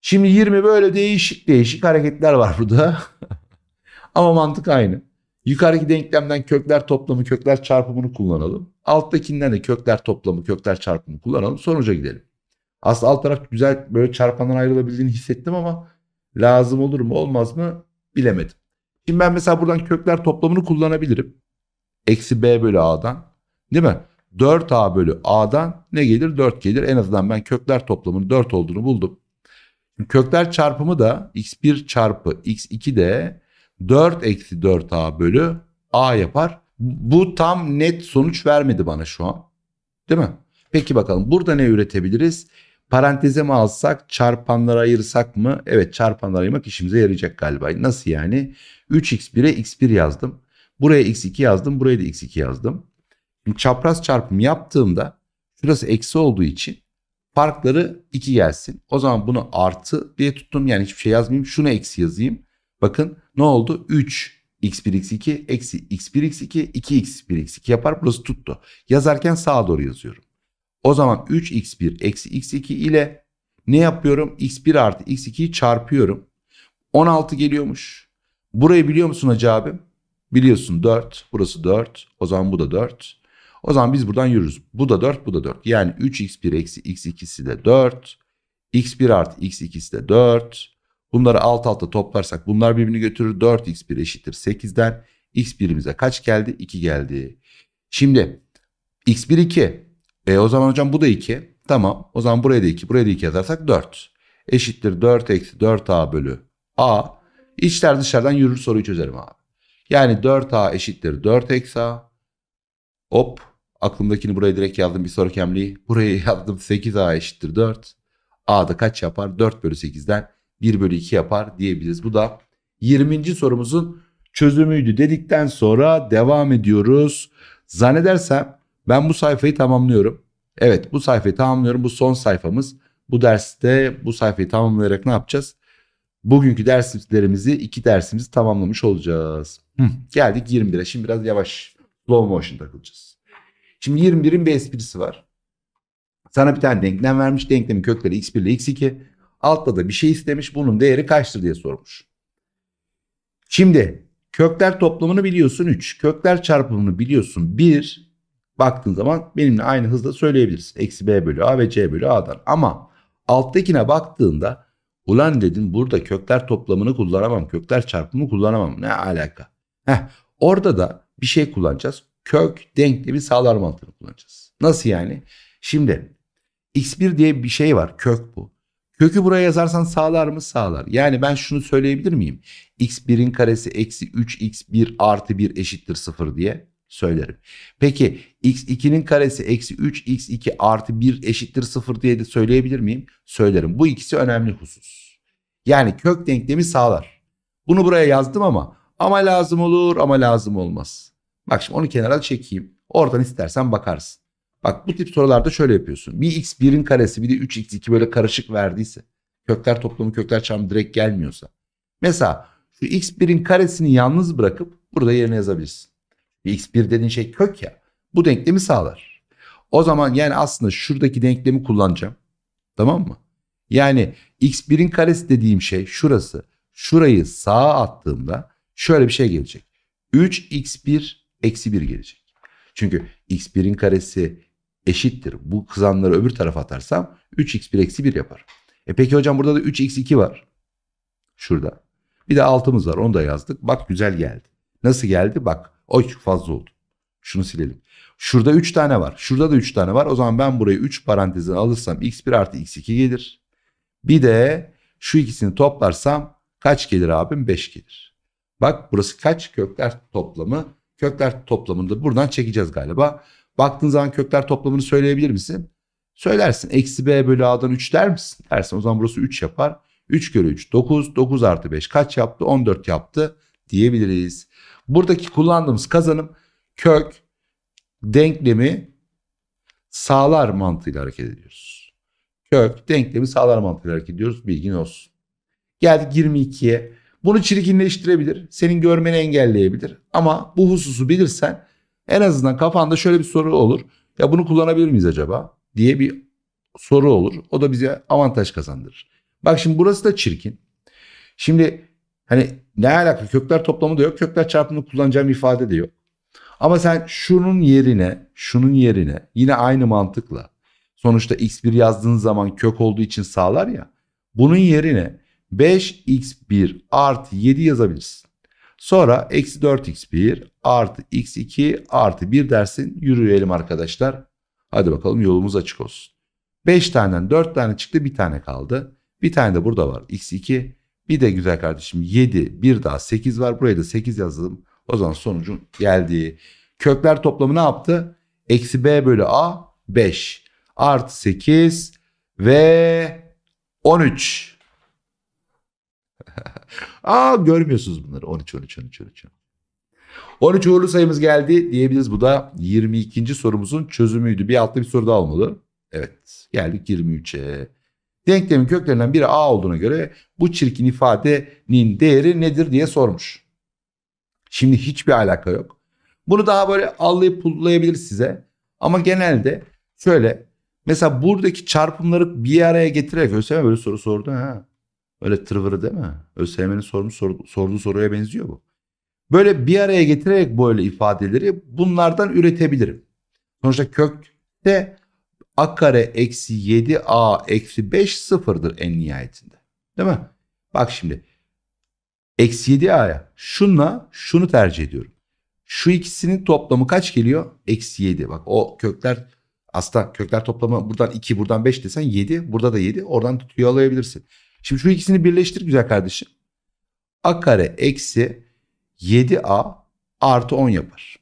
[SPEAKER 1] Şimdi 20 böyle değişik değişik hareketler var burada. <laughs> Ama mantık aynı. Yukarıdaki denklemden kökler toplamı, kökler çarpımını kullanalım. Alttakinden de kökler toplamı, kökler çarpımını kullanalım. Sonuca gidelim. Aslında alt taraf güzel böyle çarpandan ayrılabildiğini hissettim ama lazım olur mu olmaz mı bilemedim. Şimdi ben mesela buradan kökler toplamını kullanabilirim. Eksi b bölü a'dan. Değil mi? 4a bölü a'dan ne gelir? 4 gelir. En azından ben kökler toplamının 4 olduğunu buldum. Kökler çarpımı da x1 çarpı x2 de 4 eksi 4a bölü a yapar. Bu tam net sonuç vermedi bana şu an. Değil mi? Peki bakalım burada ne üretebiliriz? Paranteze mi alsak, çarpanlara ayırsak mı? Evet çarpanlara ayırmak işimize yarayacak galiba. Nasıl yani? 3x1'e x1 yazdım. Buraya x2 yazdım, buraya da x2 yazdım. Şimdi çapraz çarpım yaptığımda şurası eksi olduğu için farkları 2 gelsin. O zaman bunu artı diye tuttum. Yani hiçbir şey yazmayayım. Şunu eksi yazayım. Bakın ne oldu? 3 x1 x2 eksi x1 x2 2 x1 x2 yapar. Burası tuttu. Yazarken sağa doğru yazıyorum. O zaman 3x1 eksi x2 ile ne yapıyorum? x1 artı x2'yi çarpıyorum. 16 geliyormuş. Burayı biliyor musun acaba? abim? Biliyorsun 4. Burası 4. O zaman bu da 4. O zaman biz buradan yürürüz. Bu da 4, bu da 4. Yani 3x1 eksi x2'si de 4. x1 artı x2'si de 4. Bunları alt alta toplarsak bunlar birbirini götürür. 4x1 eşittir 8'den. x1'imize kaç geldi? 2 geldi. Şimdi x1 2. E o zaman hocam bu da 2. Tamam o zaman buraya da 2 buraya da 2 yazarsak 4. Eşittir 4 eksi 4a bölü a. İçler dışarıdan yürür soruyu çözerim abi. Yani 4a eşittir 4 eksi a. Hop aklımdakini buraya direkt yazdım bir soru hamleyi. Buraya <laughs> yazdım 8a eşittir 4. a da kaç yapar? 4 bölü 8'den 1 bölü 2 yapar diyebiliriz. Bu da 20. sorumuzun çözümüydü dedikten sonra devam ediyoruz. Zannedersem ben bu sayfayı tamamlıyorum. Evet bu sayfayı tamamlıyorum. Bu son sayfamız. Bu derste bu sayfayı tamamlayarak ne yapacağız? Bugünkü derslerimizi iki dersimizi tamamlamış olacağız. Hı, geldik 21'e. Şimdi biraz yavaş slow motion takılacağız. Şimdi 21'in bir esprisi var. Sana bir tane denklem vermiş. Denklemin kökleri x1 ile x2. Altta da bir şey istemiş. Bunun değeri kaçtır diye sormuş. Şimdi kökler toplamını biliyorsun 3. Kökler çarpımını biliyorsun 1 baktığın zaman benimle aynı hızda söyleyebiliriz. Eksi B bölü A ve C bölü A'dan. Ama alttakine baktığında ulan dedim burada kökler toplamını kullanamam. Kökler çarpımı kullanamam. Ne alaka? Heh, orada da bir şey kullanacağız. Kök denklemi sağlar mantığını kullanacağız. Nasıl yani? Şimdi x1 diye bir şey var. Kök bu. Kökü buraya yazarsan sağlar mı? Sağlar. Yani ben şunu söyleyebilir miyim? x1'in karesi eksi 3x1 artı 1 eşittir 0 diye söylerim. Peki x2'nin karesi eksi 3 x2 artı 1 eşittir 0 diye de söyleyebilir miyim? Söylerim. Bu ikisi önemli husus. Yani kök denklemi sağlar. Bunu buraya yazdım ama ama lazım olur ama lazım olmaz. Bak şimdi onu kenara çekeyim. Oradan istersen bakarsın. Bak bu tip sorularda şöyle yapıyorsun. Bir x1'in karesi bir de 3x2 böyle karışık verdiyse. Kökler toplamı kökler çarpımı direkt gelmiyorsa. Mesela şu x1'in karesini yalnız bırakıp burada yerine yazabilirsin. X1 dediğin şey kök ya. Bu denklemi sağlar. O zaman yani aslında şuradaki denklemi kullanacağım. Tamam mı? Yani x1'in karesi dediğim şey şurası. Şurayı sağa attığımda şöyle bir şey gelecek. 3x1 eksi 1 gelecek. Çünkü x1'in karesi eşittir. Bu kızanları öbür tarafa atarsam 3x1 eksi 1 yapar. E peki hocam burada da 3x2 var. Şurada. Bir de altımız var onu da yazdık. Bak güzel geldi. Nasıl geldi? Bak Oy fazla oldu. Şunu silelim. Şurada 3 tane var. Şurada da 3 tane var. O zaman ben burayı 3 parantezine alırsam x1 artı x2 gelir. Bir de şu ikisini toplarsam kaç gelir abim? 5 gelir. Bak burası kaç? Kökler toplamı. Kökler toplamını da buradan çekeceğiz galiba. Baktığın zaman kökler toplamını söyleyebilir misin? Söylersin. Eksi b bölü a'dan 3 der misin? Dersin. O zaman burası 3 yapar. 3 kere 3 9. 9 artı 5 kaç yaptı? 14 yaptı diyebiliriz. Buradaki kullandığımız kazanım kök denklemi sağlar mantığıyla hareket ediyoruz. Kök denklemi sağlar mantığıyla hareket ediyoruz. Bilgin olsun. Geldik 22'ye. Bunu çirkinleştirebilir. Senin görmeni engelleyebilir. Ama bu hususu bilirsen en azından kafanda şöyle bir soru olur. Ya bunu kullanabilir miyiz acaba? diye bir soru olur. O da bize avantaj kazandırır. Bak şimdi burası da çirkin. Şimdi Hani ne alaka kökler toplamı da yok kökler çarpımını kullanacağım ifade de yok. Ama sen şunun yerine şunun yerine yine aynı mantıkla sonuçta x1 yazdığın zaman kök olduğu için sağlar ya. Bunun yerine 5x1 artı 7 yazabilirsin. Sonra eksi 4x1 artı x2 artı 1 dersin yürüyelim arkadaşlar. Hadi bakalım yolumuz açık olsun. 5 taneden 4 tane çıktı bir tane kaldı. Bir tane de burada var x2 bir de güzel kardeşim 7, bir daha 8 var. Buraya da 8 yazdım. O zaman sonucun geldiği. Kökler toplamı ne yaptı? Eksi b bölü a 5. Artı 8 ve 13. <laughs> Aa görmüyorsunuz bunları. 13, 13, 13, 13. 13 uğurlu sayımız geldi diyebiliriz. Bu da 22. sorumuzun çözümüydü. Bir altta bir soru daha olmalı. Evet geldik 23'e. Denklemin köklerinden biri a olduğuna göre bu çirkin ifadenin değeri nedir diye sormuş. Şimdi hiçbir alaka yok. Bunu daha böyle allayıp pullayabilir size. Ama genelde şöyle mesela buradaki çarpımları bir araya getirerek ÖSYM böyle soru sordu ha. Öyle tırvırı değil mi? ÖSYM'nin sormuş sordu, sorduğu soruya benziyor bu. Böyle bir araya getirerek böyle ifadeleri bunlardan üretebilirim. Sonuçta kökte a kare eksi 7a eksi 5 sıfırdır en nihayetinde. Değil mi? Bak şimdi. Eksi 7a'ya şunla şunu tercih ediyorum. Şu ikisinin toplamı kaç geliyor? Eksi 7. Bak o kökler aslında kökler toplamı buradan 2 buradan 5 desen 7. Burada da 7. Oradan alabilirsin. Şimdi şu ikisini birleştir güzel kardeşim. a kare eksi 7a artı 10 yapar.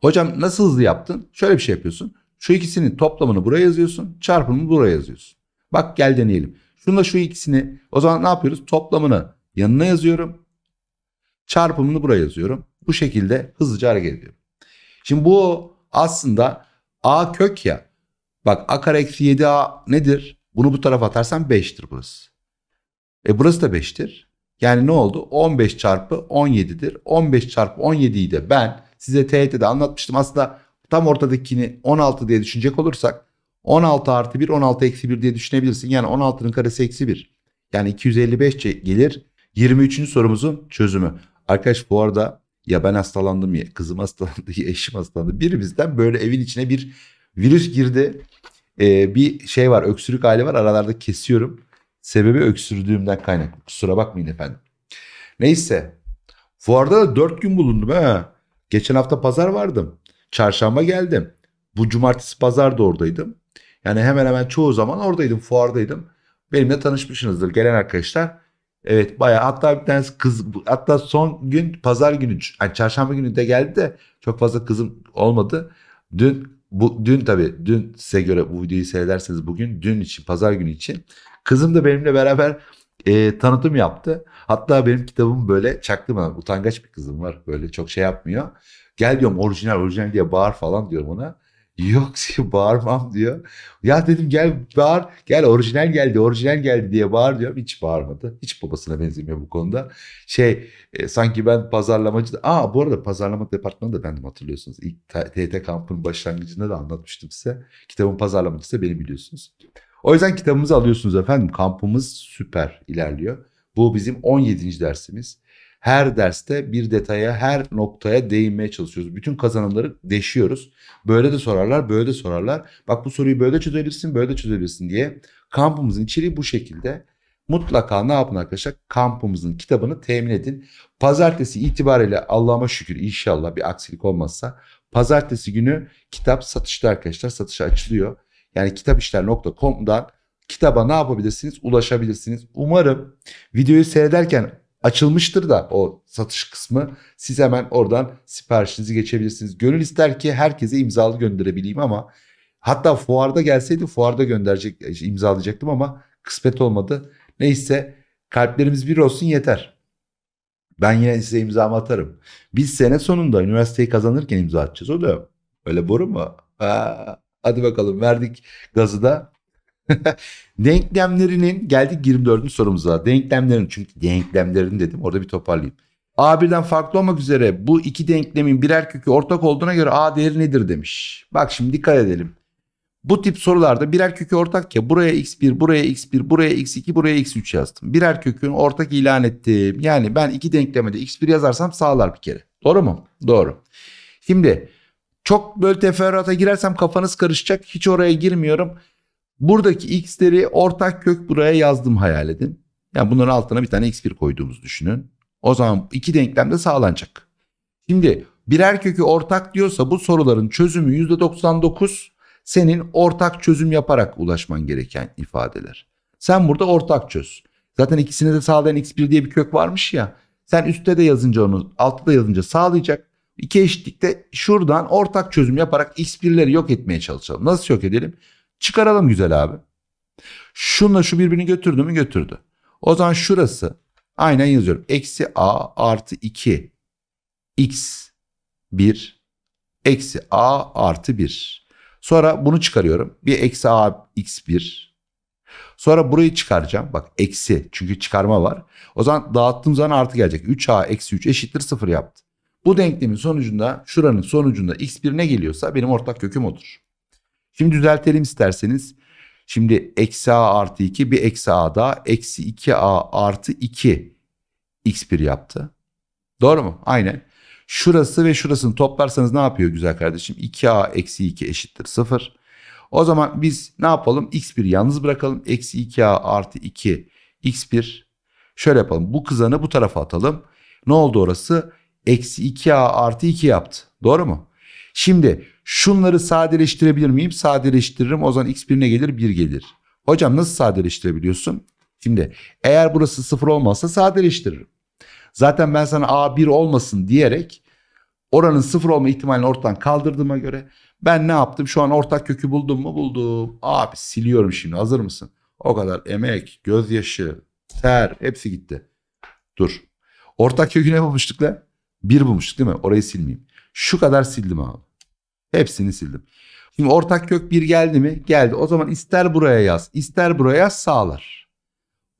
[SPEAKER 1] Hocam nasıl hızlı yaptın? Şöyle bir şey yapıyorsun. Şu ikisinin toplamını buraya yazıyorsun. Çarpımını buraya yazıyorsun. Bak gel deneyelim. Şunla şu ikisini o zaman ne yapıyoruz? Toplamını yanına yazıyorum. Çarpımını buraya yazıyorum. Bu şekilde hızlıca hareket ediyorum. Şimdi bu aslında a kök ya. Bak a kare eksi 7a nedir? Bunu bu tarafa atarsan 5'tir burası. E burası da 5'tir. Yani ne oldu? 15 çarpı 17'dir. 15 çarpı 17'yi de ben size TYT'de anlatmıştım. Aslında Tam ortadakini 16 diye düşünecek olursak 16 artı 1 16 eksi 1 diye düşünebilirsin. Yani 16'nın karesi eksi 1. Yani 255 gelir. 23. sorumuzun çözümü. Arkadaş bu arada ya ben hastalandım ya kızım hastalandı <laughs> ya eşim hastalandı. Birimizden böyle evin içine bir virüs girdi. Ee, bir şey var öksürük hali var aralarda kesiyorum. Sebebi öksürdüğümden kaynaklı. Kusura bakmayın efendim. Neyse. Fuarda da 4 gün bulundum ha. Geçen hafta pazar vardım. Çarşamba geldim. Bu cumartesi pazar da oradaydım. Yani hemen hemen çoğu zaman oradaydım, fuardaydım. Benimle tanışmışsınızdır gelen arkadaşlar. Evet bayağı hatta bir tanesi kız hatta son gün pazar günü yani çarşamba günü de geldi de çok fazla kızım olmadı. Dün bu dün tabi dün size göre bu videoyu seyrederseniz bugün dün için pazar günü için kızım da benimle beraber e, tanıtım yaptı. Hatta benim kitabım böyle çaktı bana utangaç bir kızım var böyle çok şey yapmıyor. Gel diyorum orijinal orijinal diye bağır falan diyor ona. Yok diyor bağırmam diyor. Ya dedim gel bağır gel orijinal geldi orijinal geldi diye bağır diyorum. Hiç bağırmadı. Hiç babasına benzemiyor bu konuda. Şey e, sanki ben pazarlamacı da... Aa bu arada pazarlama departmanı da bendim hatırlıyorsunuz. İlk TT kampının başlangıcında da anlatmıştım size. Kitabın pazarlamacısı da beni biliyorsunuz. O yüzden kitabımızı alıyorsunuz efendim. Kampımız süper ilerliyor. Bu bizim 17. dersimiz. Her derste bir detaya, her noktaya değinmeye çalışıyoruz. Bütün kazanımları deşiyoruz. Böyle de sorarlar, böyle de sorarlar. Bak bu soruyu böyle çözebilirsin, böyle de çözebilirsin diye. Kampımızın içeriği bu şekilde. Mutlaka ne yapın arkadaşlar? Kampımızın kitabını temin edin. Pazartesi itibariyle Allah'ıma şükür inşallah bir aksilik olmazsa pazartesi günü kitap satışta arkadaşlar. Satışa açılıyor. Yani kitapişler.com'dan kitaba ne yapabilirsiniz? Ulaşabilirsiniz. Umarım videoyu seyrederken açılmıştır da o satış kısmı. Siz hemen oradan siparişinizi geçebilirsiniz. Gönül ister ki herkese imzalı gönderebileyim ama hatta fuarda gelseydi fuarda gönderecek imzalayacaktım ama kısmet olmadı. Neyse kalplerimiz bir olsun yeter. Ben yine size imzamı atarım. Biz sene sonunda üniversiteyi kazanırken imza atacağız. O da öyle boru mu? Ha, hadi bakalım verdik gazı da <laughs> denklemlerinin geldik 24. sorumuza. Denklemlerin çünkü denklemlerin dedim orada bir toparlayayım. A1'den farklı olmak üzere bu iki denklemin birer kökü ortak olduğuna göre A değeri nedir demiş. Bak şimdi dikkat edelim. Bu tip sorularda birer kökü ortak ya buraya x1, buraya x1, buraya x2, buraya x3 yazdım. Birer kökün ortak ilan ettim. Yani ben iki denklemede x1 yazarsam sağlar bir kere. Doğru mu? Doğru. Şimdi çok böyle teferruata girersem kafanız karışacak. Hiç oraya girmiyorum. Buradaki x'leri ortak kök buraya yazdım hayal edin. Yani bunların altına bir tane x1 koyduğumuzu düşünün. O zaman iki denklem de sağlanacak. Şimdi birer kökü ortak diyorsa bu soruların çözümü %99 senin ortak çözüm yaparak ulaşman gereken ifadeler. Sen burada ortak çöz. Zaten ikisine de sağlayan x1 diye bir kök varmış ya. Sen üstte de yazınca onu altta da yazınca sağlayacak. İki eşitlikte şuradan ortak çözüm yaparak x1'leri yok etmeye çalışalım. Nasıl yok edelim? Çıkaralım güzel abi. Şunla şu birbirini götürdü mü götürdü. O zaman şurası aynen yazıyorum. Eksi a artı 2 x 1 eksi a artı 1. Sonra bunu çıkarıyorum. Bir eksi a x 1. Sonra burayı çıkaracağım. Bak eksi çünkü çıkarma var. O zaman dağıttığım zaman artı gelecek. 3a eksi 3 eşittir 0 yaptı. Bu denklemin sonucunda şuranın sonucunda x1 ne geliyorsa benim ortak köküm odur. Şimdi düzeltelim isterseniz. Şimdi eksi a artı 2 bir eksi a daha eksi 2a artı 2 x1 yaptı. Doğru mu? Aynen. Şurası ve şurasını toplarsanız ne yapıyor güzel kardeşim? 2a eksi 2 eşittir 0. O zaman biz ne yapalım? x1 yalnız bırakalım. Eksi 2a artı 2 x1. Şöyle yapalım. Bu kızanı bu tarafa atalım. Ne oldu orası? Eksi 2a artı 2 yaptı. Doğru mu? Şimdi Şunları sadeleştirebilir miyim? Sadeleştiririm. O zaman x birine gelir 1 gelir. Hocam nasıl sadeleştirebiliyorsun? Şimdi eğer burası 0 olmazsa sadeleştiririm. Zaten ben sana A1 olmasın diyerek oranın 0 olma ihtimalini ortadan kaldırdığıma göre ben ne yaptım? Şu an ortak kökü buldum mu? Buldum. Abi siliyorum şimdi. Hazır mısın? O kadar emek, gözyaşı, ter hepsi gitti. Dur. Ortak kökü ne bulmuştuk lan? Bir bulmuştuk değil mi? Orayı silmeyeyim. Şu kadar sildim abi. Hepsini sildim. Şimdi ortak kök bir geldi mi? Geldi. O zaman ister buraya yaz, ister buraya yaz sağlar.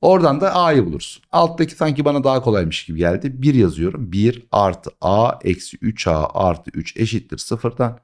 [SPEAKER 1] Oradan da a'yı bulursun. Alttaki sanki bana daha kolaymış gibi geldi. 1 yazıyorum. 1 artı a eksi 3a artı 3 eşittir sıfırdan.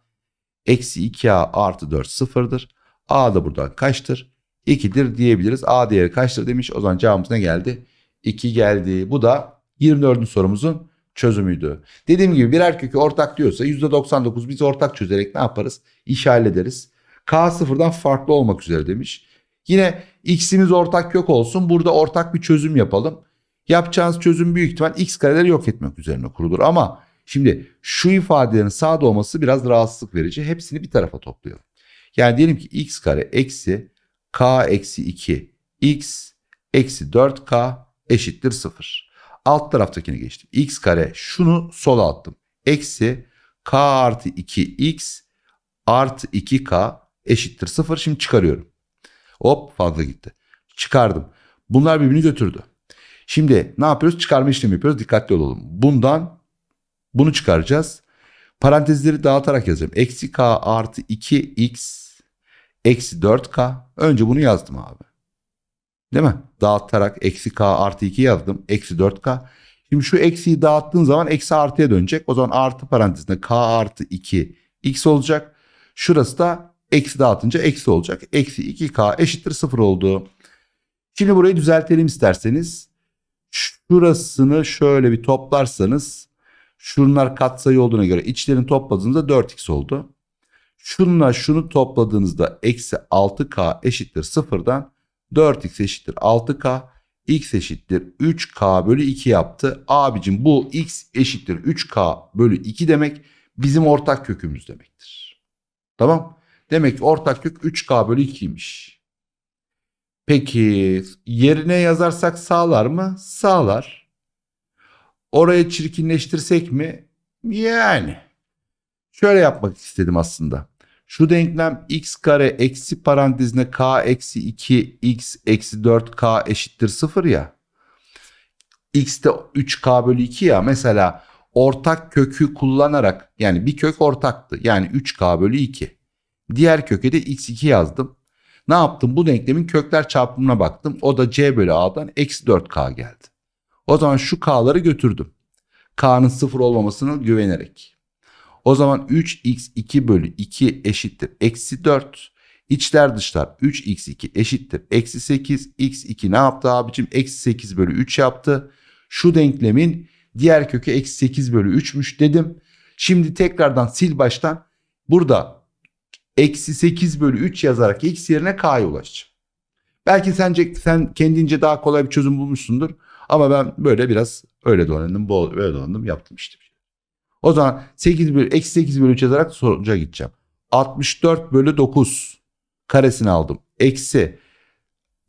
[SPEAKER 1] Eksi 2a artı 4 sıfırdır. a da buradan kaçtır? 2'dir diyebiliriz. a değeri kaçtır demiş. O zaman cevabımız ne geldi? 2 geldi. Bu da 24. sorumuzun çözümüydü. Dediğim gibi birer kökü ortak diyorsa %99 biz ortak çözerek ne yaparız? İş hallederiz. K sıfırdan farklı olmak üzere demiş. Yine x'imiz ortak kök olsun. Burada ortak bir çözüm yapalım. Yapacağınız çözüm büyük ihtimal x kareleri yok etmek üzerine kurulur. Ama şimdi şu ifadelerin sağda olması biraz rahatsızlık verici. Hepsini bir tarafa toplayalım. Yani diyelim ki x kare eksi k eksi 2 x eksi 4k eşittir 0 alt taraftakini geçtim. x kare şunu sola attım. Eksi k artı 2x artı 2k eşittir 0. Şimdi çıkarıyorum. Hop fazla gitti. Çıkardım. Bunlar birbirini götürdü. Şimdi ne yapıyoruz? Çıkarma işlemi yapıyoruz. Dikkatli olalım. Bundan bunu çıkaracağız. Parantezleri dağıtarak yazacağım. Eksi k artı 2x eksi 4k. Önce bunu yazdım abi. Değil mi? dağıtarak eksi k artı 2 yazdım. Eksi 4k. Şimdi şu eksiyi dağıttığın zaman eksi artıya dönecek. O zaman artı parantezinde k artı 2 x olacak. Şurası da eksi dağıtınca eksi olacak. Eksi 2k eşittir 0 oldu. Şimdi burayı düzeltelim isterseniz. Şurasını şöyle bir toplarsanız şunlar katsayı olduğuna göre içlerin topladığınızda 4x oldu. Şununla şunu topladığınızda eksi 6k eşittir 0'dan 4x eşittir 6k. x eşittir 3k bölü 2 yaptı. Abicim bu x eşittir 3k bölü 2 demek bizim ortak kökümüz demektir. Tamam. Demek ki ortak kök 3k bölü 2'ymiş. Peki yerine yazarsak sağlar mı? Sağlar. Oraya çirkinleştirsek mi? Yani. Şöyle yapmak istedim aslında. Şu denklem x kare eksi parantezine k eksi 2 x eksi 4 k eşittir 0 ya. x de 3 k bölü 2 ya mesela ortak kökü kullanarak yani bir kök ortaktı yani 3k bölü 2. Diğer köke de x2 yazdım. Ne yaptım? Bu denklemin kökler çarpımına baktım. O da c bölü a'dan eksi 4k geldi. O zaman şu k'ları götürdüm. k'nın sıfır olmamasını güvenerek. O zaman 3x2 bölü 2 eşittir eksi 4. İçler dışlar 3x2 eşittir eksi 8. x2 ne yaptı abicim? Eksi 8 bölü 3 yaptı. Şu denklemin diğer kökü eksi 8 bölü 3'müş dedim. Şimdi tekrardan sil baştan burada eksi 8 bölü 3 yazarak x yerine k'ya ulaşacağım. Belki sence sen kendince daha kolay bir çözüm bulmuşsundur. Ama ben böyle biraz öyle dolandım, böyle dolandım yaptım işte. O zaman 8 bölü, eksi 8 bölü 3 yazarak sonuca gideceğim. 64 bölü 9 karesini aldım. Eksi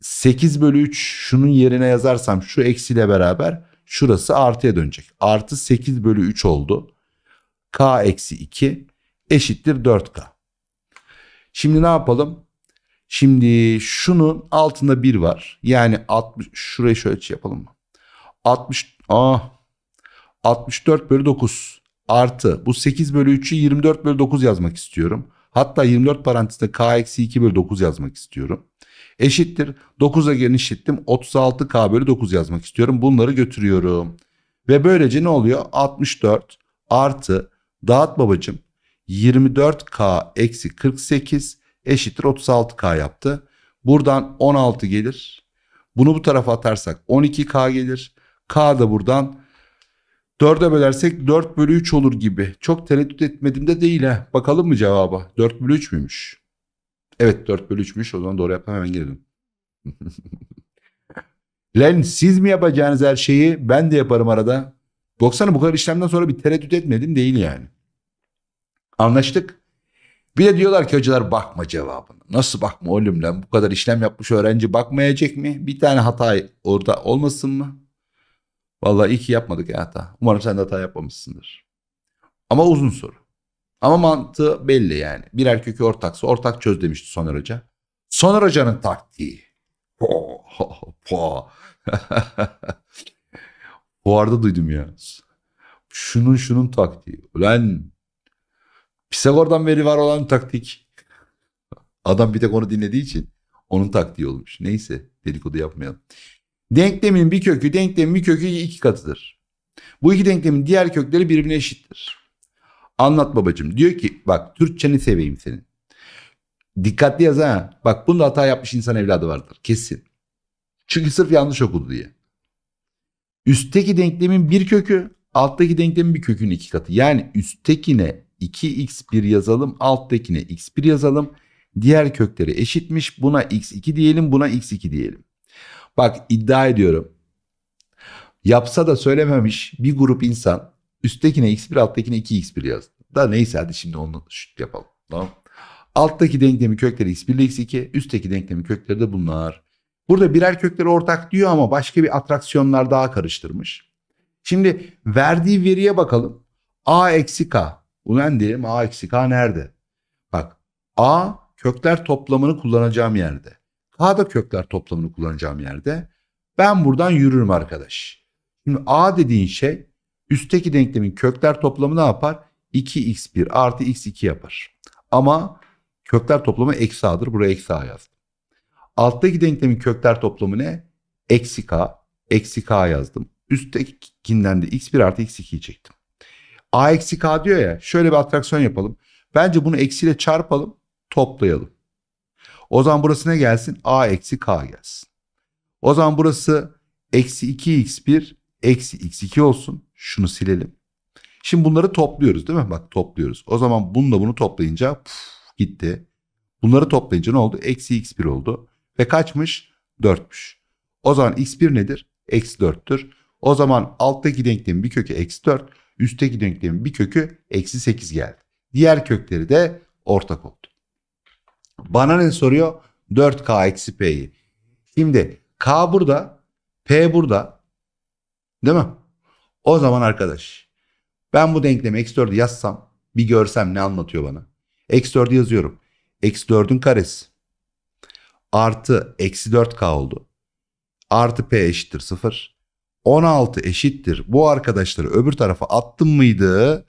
[SPEAKER 1] 8 bölü 3 şunun yerine yazarsam şu eksiyle beraber şurası artıya dönecek. Artı 8 bölü 3 oldu. K eksi 2 eşittir 4K. Şimdi ne yapalım? Şimdi şunun altında 1 var. Yani 60 şurayı şöyle şey yapalım mı? 60 ah 64 bölü 9 artı bu 8 bölü 3'ü 24 bölü 9 yazmak istiyorum. Hatta 24 parantezinde k eksi 2 bölü 9 yazmak istiyorum. Eşittir 9'a genişlettim 36 k bölü 9 yazmak istiyorum. Bunları götürüyorum. Ve böylece ne oluyor? 64 artı dağıt babacım 24k eksi 48 eşittir 36k yaptı. Buradan 16 gelir. Bunu bu tarafa atarsak 12k gelir. K da buradan 4'e bölersek 4 bölü 3 olur gibi. Çok tereddüt etmedim de değil ha. Bakalım mı cevaba? 4 bölü 3 müymüş? Evet 4 bölü 3'müş. O zaman doğru yapmam hemen girelim. Lan <laughs> siz mi yapacağınız her şeyi ben de yaparım arada. Baksana bu kadar işlemden sonra bir tereddüt etmedim değil yani. Anlaştık. Bir de diyorlar ki hocalar bakma cevabına. Nasıl bakma oğlum lan bu kadar işlem yapmış öğrenci bakmayacak mı? Bir tane hata orada olmasın mı? Vallahi iyi ki yapmadık ya hata. Umarım sen de hata yapmamışsındır. Ama uzun soru. Ama mantığı belli yani. Birer kökü ortaksa ortak çöz demişti Soner Hoca. Soner Hoca'nın taktiği. Po, po. <laughs> arada duydum ya. Şunun şunun taktiği. Ulan Pisagor'dan beri var olan taktik. Adam bir tek onu dinlediği için onun taktiği olmuş. Neyse dedikodu yapmayalım. Denklemin bir kökü denklemin bir kökü iki katıdır. Bu iki denklemin diğer kökleri birbirine eşittir. Anlat babacım. Diyor ki bak Türkçeni seveyim senin. Dikkatli yaz ha. Bak bunda hata yapmış insan evladı vardır. Kesin. Çünkü sırf yanlış okudu diye. Üstteki denklemin bir kökü, alttaki denklemin bir kökünün iki katı. Yani üsttekine 2x1 yazalım, alttakine x1 yazalım. Diğer kökleri eşitmiş. Buna x2 diyelim, buna x2 diyelim. Bak iddia ediyorum. Yapsa da söylememiş bir grup insan üsttekine x1 alttakine 2x1 yazdı. Da neyse hadi şimdi onu şut yapalım. Tamam. Alttaki denklemi kökleri x1 ile x2, üstteki denklemi kökleri de bunlar. Burada birer kökleri ortak diyor ama başka bir atraksiyonlar daha karıştırmış. Şimdi verdiği veriye bakalım. A eksi K. Ulan diyelim A eksi K nerede? Bak A kökler toplamını kullanacağım yerde da kökler toplamını kullanacağım yerde ben buradan yürürüm arkadaş. Şimdi A dediğin şey üstteki denklemin kökler toplamı ne yapar? 2x1 artı x2 yapar. Ama kökler toplamı eksi a'dır. Buraya eksi a yazdım. Alttaki denklemin kökler toplamı ne? Eksi k. Eksi k yazdım. Üsttekinden de x1 artı x2'yi çektim. a eksi k diyor ya. Şöyle bir atraksiyon yapalım. Bence bunu eksiyle çarpalım. Toplayalım. O zaman burası ne gelsin? A eksi K gelsin. O zaman burası eksi 2x1 eksi x2 olsun. Şunu silelim. Şimdi bunları topluyoruz değil mi? Bak topluyoruz. O zaman bununla bunu toplayınca puf, gitti. Bunları toplayınca ne oldu? Eksi x1 oldu. Ve kaçmış? 4'müş. O zaman x1 nedir? Eksi 4'tür. O zaman alttaki denklemin bir kökü eksi 4. Üstteki denklemin bir kökü eksi 8 geldi. Diğer kökleri de ortak oldu. Bana ne soruyor? 4K eksi P'yi. Şimdi K burada, P burada. Değil mi? O zaman arkadaş ben bu denklemi eksi 4'ü yazsam bir görsem ne anlatıyor bana? Eksi 4'ü yazıyorum. Eksi 4'ün karesi artı eksi 4K oldu. Artı P eşittir 0. 16 eşittir. Bu arkadaşları öbür tarafa attım mıydı?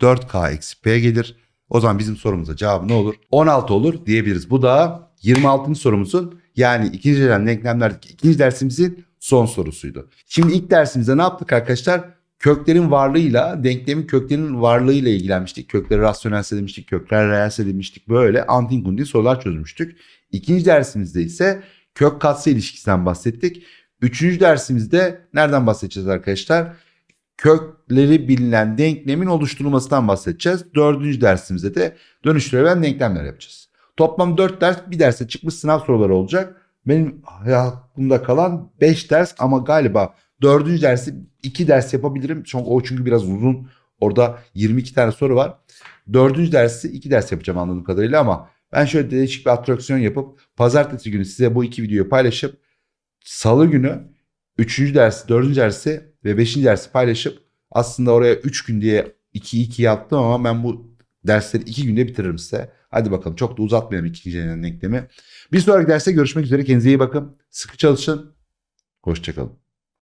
[SPEAKER 1] 4K eksi P gelir. O zaman bizim sorumuza cevabı ne olur? 16 olur diyebiliriz. Bu da 26. sorumuzun yani ikinci dönem denklemlerdeki ikinci dersimizin son sorusuydu. Şimdi ilk dersimizde ne yaptık arkadaşlar? Köklerin varlığıyla, denklemin köklerinin varlığıyla ilgilenmiştik. Kökleri rasyonelse demiştik, kökler reelse demiştik. Böyle antin sorular çözmüştük. İkinci dersimizde ise kök katsı ilişkisinden bahsettik. Üçüncü dersimizde nereden bahsedeceğiz arkadaşlar? kökleri bilinen denklemin oluşturulmasından bahsedeceğiz. Dördüncü dersimizde de dönüştürülen denklemler yapacağız. Toplam dört ders bir derse çıkmış sınav soruları olacak. Benim aklımda kalan beş ders ama galiba dördüncü dersi iki ders yapabilirim. Çünkü o çünkü biraz uzun. Orada 22 tane soru var. Dördüncü dersi iki ders yapacağım anladığım kadarıyla ama ben şöyle değişik bir atraksiyon yapıp pazartesi günü size bu iki videoyu paylaşıp salı günü üçüncü dersi, dördüncü dersi ve 5. dersi paylaşıp aslında oraya 3 gün diye 2 2 yaptım ama ben bu dersleri 2 günde bitiririm size. Hadi bakalım çok da uzatmayalım ikinci denenenklemi. Bir sonraki derste görüşmek üzere. Kendinize iyi bakın. Sıkı çalışın. Hoşçakalın.